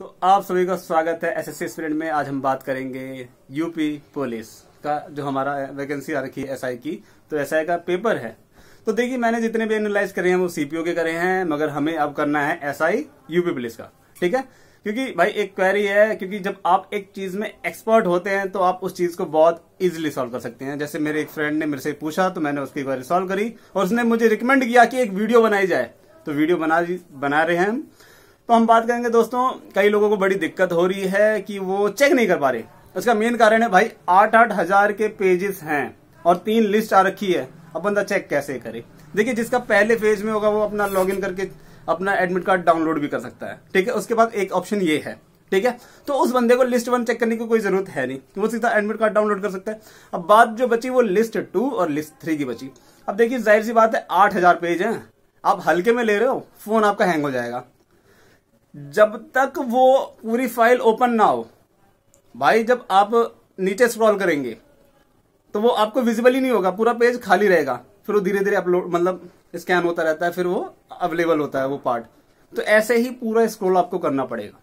तो आप सभी का स्वागत है एस एसएससी स्पिरिट में आज हम बात करेंगे यूपी पुलिस का जो हमारा वैकेंसी आ रखी है एसआई की तो एसआई का पेपर है तो देखिए मैंने जितने भी एनालाइज करे हैं वो सीपीओ के करे हैं मगर हमें अब करना है एसआई SI यूपी पुलिस का ठीक है क्योंकि भाई एक क्वेरी है क्योंकि जब आप एक चीज में एक्सपर्ट होते हैं तो आप उस चीज को बहुत इजिली सॉल्व कर सकते हैं जैसे मेरे एक फ्रेंड ने मेरे से पूछा तो मैंने उसकी क्वेरी सोल्व करी और उसने मुझे रिकमेंड किया कि एक वीडियो बनाई जाए तो वीडियो बना बना रहे हैं हम तो हम बात करेंगे दोस्तों कई लोगों को बड़ी दिक्कत हो रही है कि वो चेक नहीं कर पा रहे उसका मेन कारण है भाई आठ आठ हजार के पेजेस हैं और तीन लिस्ट आ रखी है अब बंदा चेक कैसे करे देखिए जिसका पहले फेज में होगा वो अपना लॉगिन करके अपना एडमिट कार्ड डाउनलोड भी कर सकता है ठीक है उसके बाद एक ऑप्शन ये है ठीक है तो उस बंदे को लिस्ट वन चेक करने की कोई जरूरत है नहीं वो सीधा एडमिट कार्ड डाउनलोड कर सकता है अब बात जो बची वो लिस्ट टू और लिस्ट थ्री की बची अब देखिए जाहिर सी बात है आठ हजार पेज है आप हल्के में ले रहे हो फोन आपका हैंग हो जाएगा जब तक वो पूरी फाइल ओपन ना हो भाई जब आप नीचे स्क्रॉल करेंगे तो वो आपको विजिबल ही नहीं होगा पूरा पेज खाली रहेगा फिर वो धीरे धीरे अपलोड मतलब स्कैन होता रहता है फिर वो अवेलेबल होता है वो पार्ट तो ऐसे ही पूरा स्क्रॉल आपको करना पड़ेगा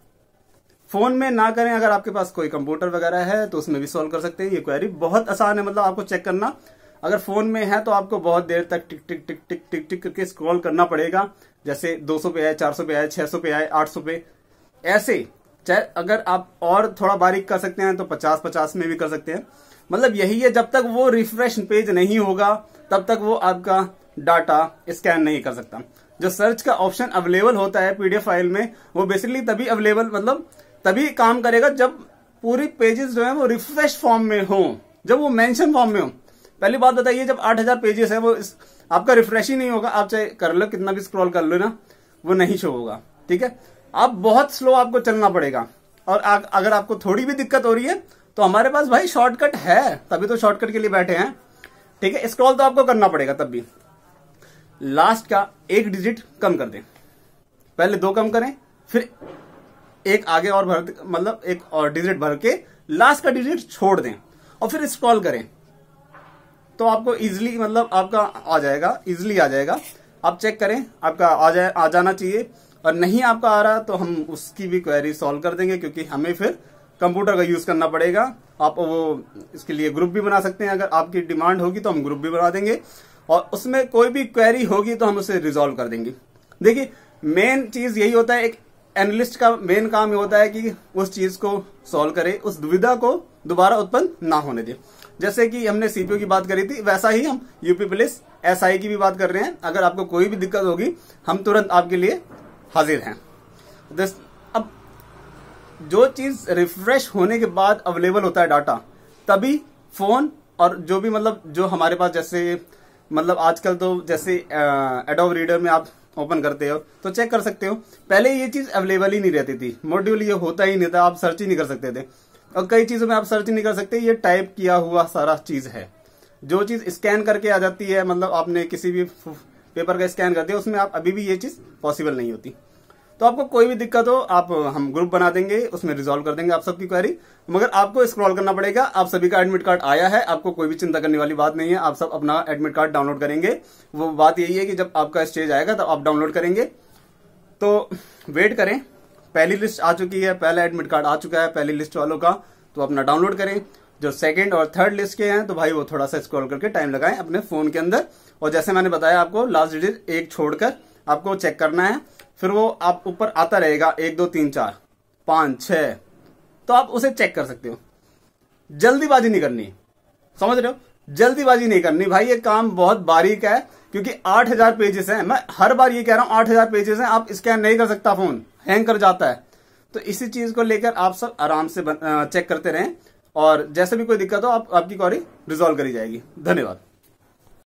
फोन में ना करें अगर आपके पास कोई कंप्यूटर वगैरह है तो उसमें भी सॉल्व कर सकते हैं ये क्वेरी बहुत आसान है मतलब आपको चेक करना अगर फोन में है तो आपको बहुत देर तक टिक टिक टिक टिक टिक टिक करके स्क्रॉल करना पड़ेगा जैसे 200 पे आए 400 पे आए 600 पे आए 800 पे ऐसे चाहे अगर आप और थोड़ा बारीक कर सकते हैं तो 50 50 में भी कर सकते हैं मतलब यही है जब तक वो रिफ्रेश पेज नहीं होगा तब तक वो आपका डाटा स्कैन नहीं कर सकता जो सर्च का ऑप्शन अवेलेबल होता है पीडीएफ फाइल में वो बेसिकली तभी अवेलेबल मतलब तभी काम करेगा जब पूरी पेजेस जो है वो रिफ्रेश फॉर्म में हो जब वो मेंशन फॉर्म में हो पहली बात बताइए जब आठ हजार पेजेस है वो इस, आपका रिफ्रेश ही नहीं होगा आप चाहे कर लो कितना भी स्क्रॉल कर लो ना वो नहीं शो होगा ठीक है आप बहुत स्लो आपको चलना पड़ेगा और आ, अगर आपको थोड़ी भी दिक्कत हो रही है तो हमारे पास भाई शॉर्टकट है तभी तो शॉर्टकट के लिए बैठे हैं ठीक है स्क्रॉल तो आपको करना पड़ेगा तब भी लास्ट का एक डिजिट कम कर दें पहले दो कम करें फिर एक आगे और भर मतलब एक और डिजिट भर के लास्ट का डिजिट छोड़ दें और फिर स्क्रॉल करें तो आपको इजिली मतलब आपका आ जाएगा इजिली आ जाएगा आप चेक करें आपका आ जाए आ जाना चाहिए और नहीं आपका आ रहा तो हम उसकी भी क्वेरी सॉल्व कर देंगे क्योंकि हमें फिर कंप्यूटर का यूज करना पड़ेगा आप वो इसके लिए ग्रुप भी बना सकते हैं अगर आपकी डिमांड होगी तो हम ग्रुप भी बना देंगे और उसमें कोई भी क्वेरी होगी तो हम उसे रिजोल्व कर देंगे देखिए मेन चीज यही होता है एक एनालिस्ट का मेन काम ये होता है कि उस चीज को सॉल्व करे उस दुविधा को दोबारा उत्पन्न ना होने दे जैसे कि हमने सीपीओ की बात करी थी वैसा ही हम यूपी पुलिस एसआई की भी बात कर रहे हैं अगर आपको कोई भी दिक्कत होगी हम तुरंत आपके लिए हाजिर हैं अब जो चीज रिफ्रेश होने के बाद अवेलेबल होता है डाटा तभी फोन और जो भी मतलब जो हमारे पास जैसे मतलब आजकल तो जैसे एडोब रीडर में आप ओपन करते हो तो चेक कर सकते हो पहले ये चीज अवेलेबल ही नहीं रहती थी मॉड्यूल ये होता ही नहीं था आप सर्च ही नहीं कर सकते थे और कई चीजों में आप सर्च नहीं कर सकते ये टाइप किया हुआ सारा चीज है जो चीज स्कैन करके आ जाती है मतलब आपने किसी भी पेपर का स्कैन कर दिया उसमें आप अभी भी ये चीज पॉसिबल नहीं होती तो आपको कोई भी दिक्कत हो आप हम ग्रुप बना देंगे उसमें रिजोल्व कर देंगे आप सबकी क्वेरी मगर आपको स्क्रॉल करना पड़ेगा आप सभी का एडमिट कार्ड आया है आपको कोई भी चिंता करने वाली बात नहीं है आप सब अपना एडमिट कार्ड डाउनलोड करेंगे वो बात यही है कि जब आपका स्टेज आएगा तो आप डाउनलोड करेंगे तो वेट करें पहली लिस्ट आ चुकी है पहला एडमिट कार्ड आ चुका है पहली लिस्ट वालों का तो अपना डाउनलोड करें जो सेकंड और थर्ड लिस्ट के हैं तो भाई वो थोड़ा सा स्क्रॉल करके टाइम लगाएं अपने फोन के अंदर और जैसे मैंने बताया आपको लास्ट डिजिट एक छोड़कर आपको चेक करना है फिर वो आप ऊपर आता रहेगा एक दो तीन चार पांच छ तो आप उसे चेक कर सकते हो जल्दीबाजी नहीं करनी समझ रहे हो जल्दीबाजी नहीं करनी भाई ये काम बहुत बारीक है क्योंकि 8000 पेजेस हैं मैं हर बार ये कह रहा हूं 8000 पेजेस हैं आप स्कैन नहीं कर सकता फोन हैंग कर जाता है तो इसी चीज को लेकर आप सब आराम से चेक करते रहें और जैसे भी कोई दिक्कत हो आप आपकी क्वारी रिजोल्व करी जाएगी धन्यवाद